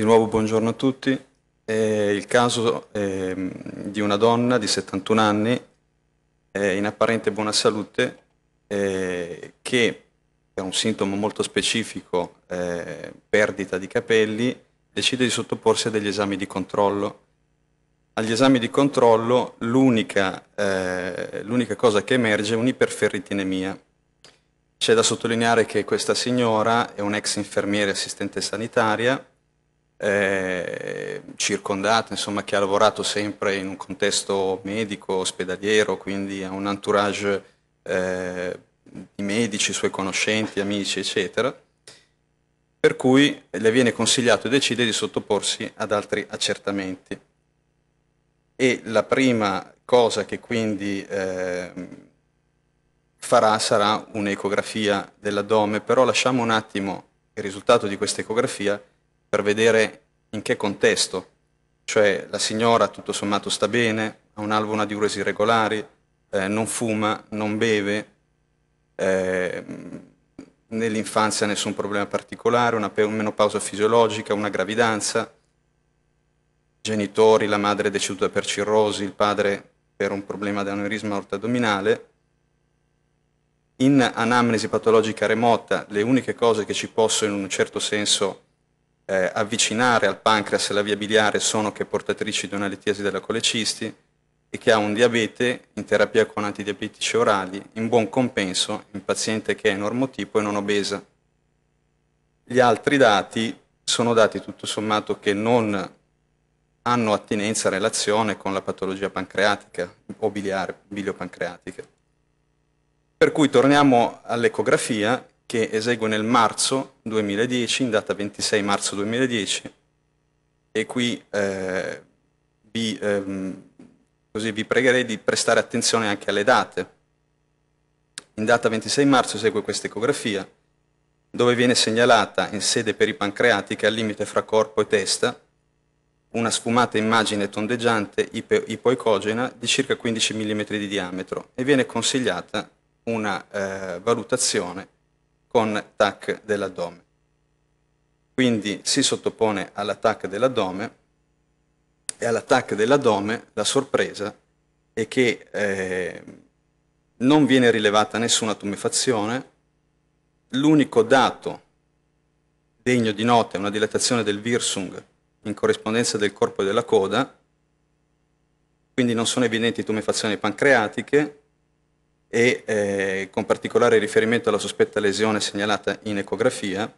Di nuovo buongiorno a tutti. È il caso eh, di una donna di 71 anni eh, in apparente buona salute eh, che per un sintomo molto specifico, eh, perdita di capelli, decide di sottoporsi a degli esami di controllo. Agli esami di controllo l'unica, eh, cosa che emerge è un'iperferritinemia. C'è da sottolineare che questa signora è un'ex infermiere assistente sanitaria eh, circondato, insomma, che ha lavorato sempre in un contesto medico, ospedaliero, quindi ha un entourage eh, di medici, suoi conoscenti, amici, eccetera. Per cui le viene consigliato e decide di sottoporsi ad altri accertamenti. E la prima cosa che quindi eh, farà sarà un'ecografia dell'addome, però lasciamo un attimo il risultato di questa ecografia per vedere in che contesto, cioè la signora tutto sommato sta bene, ha un una diuresi regolari, eh, non fuma, non beve, eh, nell'infanzia nessun problema particolare, una menopausa fisiologica, una gravidanza, genitori, la madre è deceduta per cirrosi, il padre per un problema di aneurisma addominale. In anamnesi patologica remota le uniche cose che ci possono in un certo senso eh, avvicinare al pancreas e la via biliare sono che portatrici di una litesi della colecisti e che ha un diabete in terapia con antidiabetici orali in buon compenso in paziente che è normotipo e non obesa. Gli altri dati sono dati tutto sommato che non hanno attinenza a relazione con la patologia pancreatica o biliare, biliopancreatica. Per cui torniamo all'ecografia che esegue nel marzo 2010, in data 26 marzo 2010, e qui eh, vi, ehm, vi, pregherei di prestare attenzione anche alle date. In data 26 marzo esegue questa ecografia, dove viene segnalata in sede peripancreatica al limite fra corpo e testa una sfumata immagine tondeggiante ipoecogena di circa 15 mm di diametro e viene consigliata una eh, valutazione con TAC dell'addome. Quindi si sottopone all'attacco dell'addome e all'attacco dell'addome la sorpresa è che eh, non viene rilevata nessuna tumefazione, l'unico dato degno di nota è una dilatazione del virsung in corrispondenza del corpo e della coda, quindi non sono evidenti tumefazioni pancreatiche, e eh, con particolare riferimento alla sospetta lesione segnalata in ecografia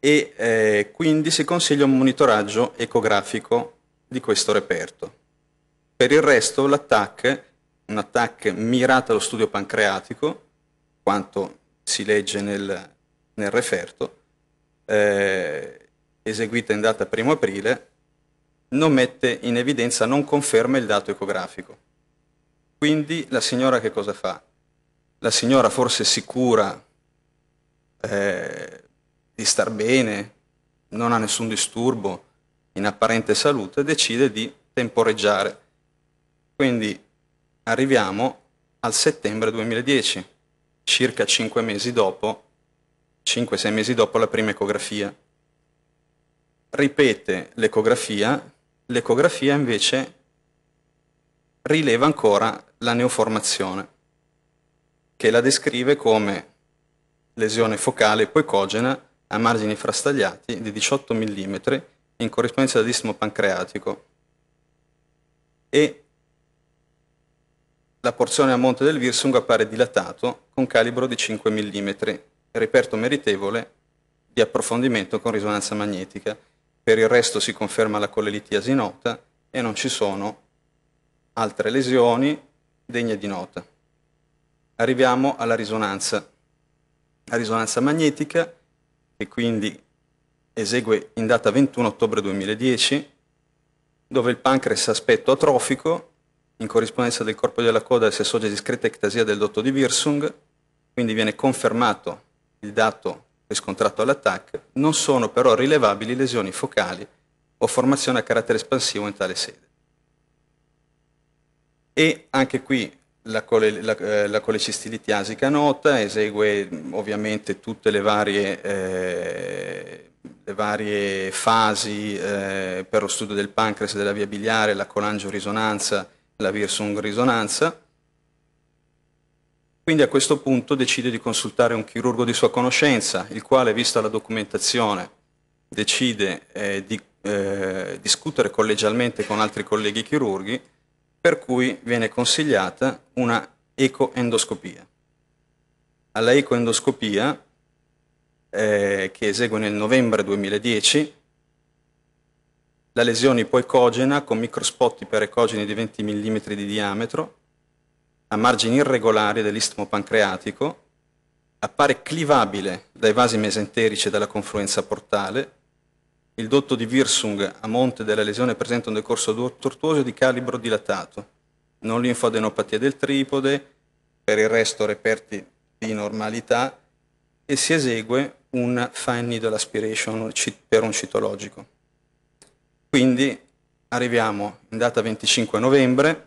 e eh, quindi si consiglia un monitoraggio ecografico di questo reperto. Per il resto l'attacco, un attack mirato allo studio pancreatico, quanto si legge nel, nel referto, eh, eseguita in data 1 aprile, non mette in evidenza, non conferma il dato ecografico. Quindi la signora che cosa fa? La signora forse sicura eh, di star bene, non ha nessun disturbo, in apparente salute, decide di temporeggiare. Quindi arriviamo al settembre 2010, circa 5 mesi dopo, 5-6 mesi dopo la prima ecografia. Ripete l'ecografia, l'ecografia invece rileva ancora la neoformazione, che la descrive come lesione focale poicogena a margini frastagliati di 18 mm in corrispondenza dell'istmo pancreatico e la porzione a monte del virsung appare dilatato con calibro di 5 mm, reperto meritevole di approfondimento con risonanza magnetica. Per il resto si conferma la colelitiasi nota e non ci sono altre lesioni degne di nota. Arriviamo alla risonanza. La risonanza magnetica, che quindi esegue in data 21 ottobre 2010, dove il pancreas aspetto atrofico, in corrispondenza del corpo della coda si associa discreta ectasia del dotto di Virsung, quindi viene confermato il dato riscontrato all'attacco, non sono però rilevabili lesioni focali o formazione a carattere espansivo in tale sede e anche qui la, cole, la, eh, la colecistiliasica nota esegue mm, ovviamente tutte le varie, eh, le varie fasi eh, per lo studio del pancreas e della via biliare, la colangiorisonanza, la Virsung risonanza. Quindi a questo punto decide di consultare un chirurgo di sua conoscenza, il quale, vista la documentazione, decide eh, di eh, discutere collegialmente con altri colleghi chirurghi per cui viene consigliata una ecoendoscopia. Alla ecoendoscopia, eh, che esegue nel novembre 2010, la lesione ipoecogena con microspotti per ecogeni di 20 mm di diametro, a margini irregolari dell'istmo pancreatico, appare clivabile dai vasi mesenterici e dalla confluenza portale il dotto di Virsung a monte della lesione presenta un decorso tortuoso di calibro dilatato, non linfadenopatia del tripode, per il resto reperti di normalità e si esegue un fine needle aspiration per un citologico. Quindi arriviamo in data 25 novembre,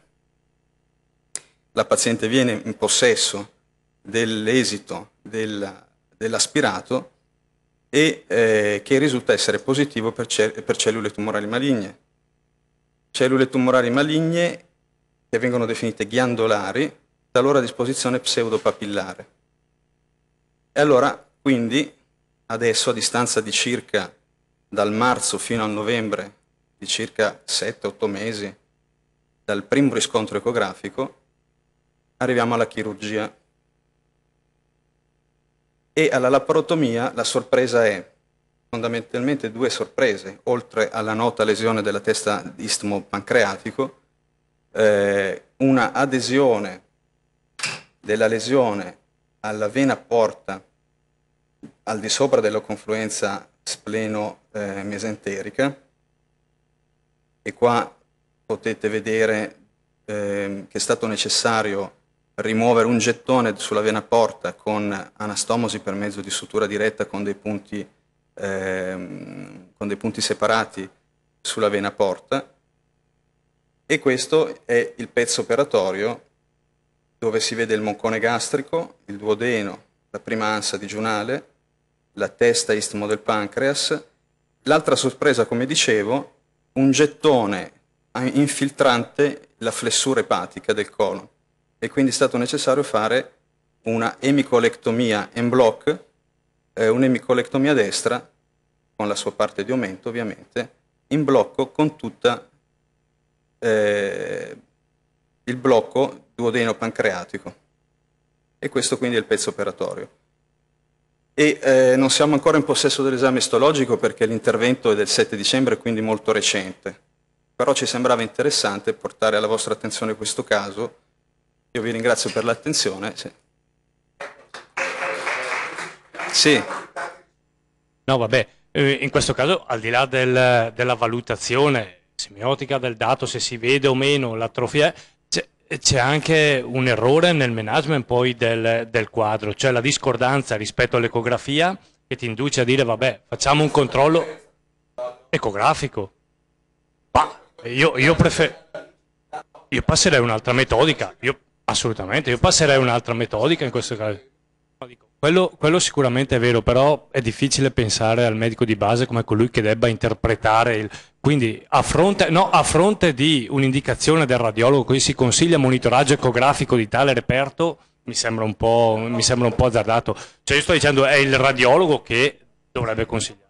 la paziente viene in possesso dell'esito dell'aspirato e eh, che risulta essere positivo per, ce per cellule tumorali maligne. Cellule tumorali maligne che vengono definite ghiandolari, da loro a disposizione pseudopapillare. E allora, quindi, adesso a distanza di circa dal marzo fino al novembre, di circa 7-8 mesi, dal primo riscontro ecografico, arriviamo alla chirurgia e alla laparotomia la sorpresa è fondamentalmente due sorprese, oltre alla nota lesione della testa istmo pancreatico, eh, una adesione della lesione alla vena porta al di sopra della confluenza spleno-mesenterica e qua potete vedere eh, che è stato necessario rimuovere un gettone sulla vena porta con anastomosi per mezzo di sutura diretta con dei punti, ehm, con dei punti separati sulla vena porta e questo è il pezzo operatorio dove si vede il moncone gastrico, il duodeno, la prima ansa digiunale, la testa istmo del pancreas. L'altra sorpresa, come dicevo, un gettone infiltrante la flessura epatica del colon e quindi è stato necessario fare una emicolectomia in bloc, eh, un'emicolectomia destra, con la sua parte di aumento ovviamente, in blocco con tutta eh, il blocco duodeno pancreatico. E questo quindi è il pezzo operatorio. E eh, non siamo ancora in possesso dell'esame istologico perché l'intervento è del 7 dicembre, quindi molto recente. Però ci sembrava interessante portare alla vostra attenzione questo caso io vi ringrazio per l'attenzione. Sì. sì. No, vabbè, eh, in questo caso al di là del, della valutazione semiotica del dato, se si vede o meno l'atrofia, c'è anche un errore nel management poi del, del quadro, cioè la discordanza rispetto all'ecografia che ti induce a dire vabbè facciamo un controllo ecografico. Ma io, io, prefer- io passerei un'altra metodica. Io Assolutamente, io passerei un'altra metodica in questo caso. Quello, quello, sicuramente è vero, però è difficile pensare al medico di base come colui che debba interpretare il... Quindi a fronte, no, a fronte di un'indicazione del radiologo che si consiglia monitoraggio ecografico di tale reperto, mi sembra un po', mi sembra un po azzardato. Cioè io sto dicendo è il radiologo che dovrebbe consigliare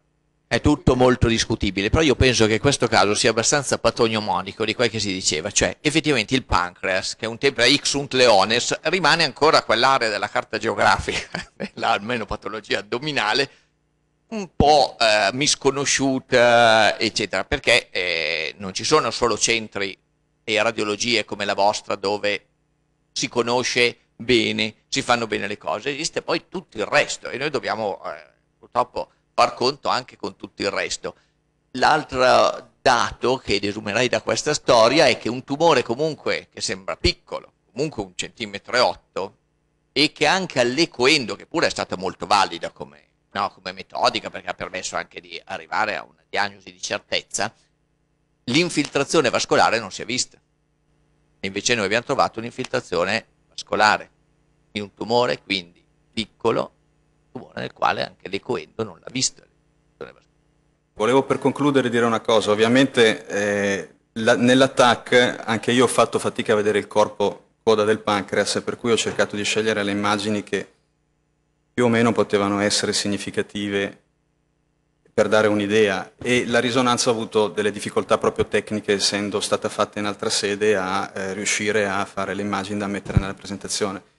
è tutto molto discutibile, però io penso che questo caso sia abbastanza patognomonico di quel che si diceva, cioè effettivamente il pancreas, che è un tempra ixunt leones, rimane ancora quell'area della carta geografica, almeno patologia addominale, un po' eh, misconosciuta, eccetera, perché eh, non ci sono solo centri e radiologie come la vostra dove si conosce bene, si fanno bene le cose, esiste poi tutto il resto e noi dobbiamo eh, purtroppo far conto anche con tutto il resto. L'altro dato che desumerei da questa storia è che un tumore comunque che sembra piccolo, comunque un centimetro e otto, e che anche all'ecoendo, che pure è stata molto valida come, no, come metodica perché ha permesso anche di arrivare a una diagnosi di certezza, l'infiltrazione vascolare non si è vista. Invece noi abbiamo trovato un'infiltrazione vascolare in un tumore quindi piccolo comune nel quale anche De non l'ha visto. Volevo per concludere dire una cosa, ovviamente eh, nell'attack anche io ho fatto fatica a vedere il corpo coda del pancreas, per cui ho cercato di scegliere le immagini che più o meno potevano essere significative per dare un'idea e la risonanza ha avuto delle difficoltà proprio tecniche essendo stata fatta in altra sede a eh, riuscire a fare le immagini da mettere nella presentazione.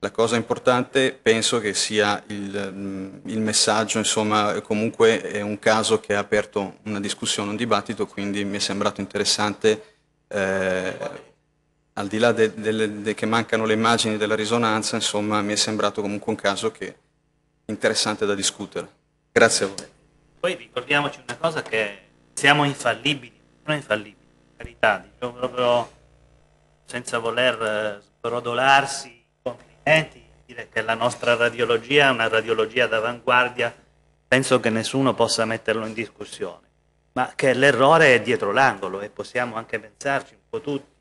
La cosa importante penso che sia il, mm, il, messaggio, insomma comunque è un caso che ha aperto una discussione, un dibattito, quindi mi è sembrato interessante, eh, al di là de, de, de che mancano le immagini della risonanza, insomma mi è sembrato comunque un caso che interessante da discutere. Grazie a voi. Poi ricordiamoci una cosa che siamo infallibili, non infallibili, carità, diciamo proprio senza voler eh, sbrodolarsi continenti, eh, dire che la nostra radiologia è una radiologia d'avanguardia, penso che nessuno possa metterlo in discussione, ma che l'errore è dietro l'angolo e possiamo anche pensarci un po' tutti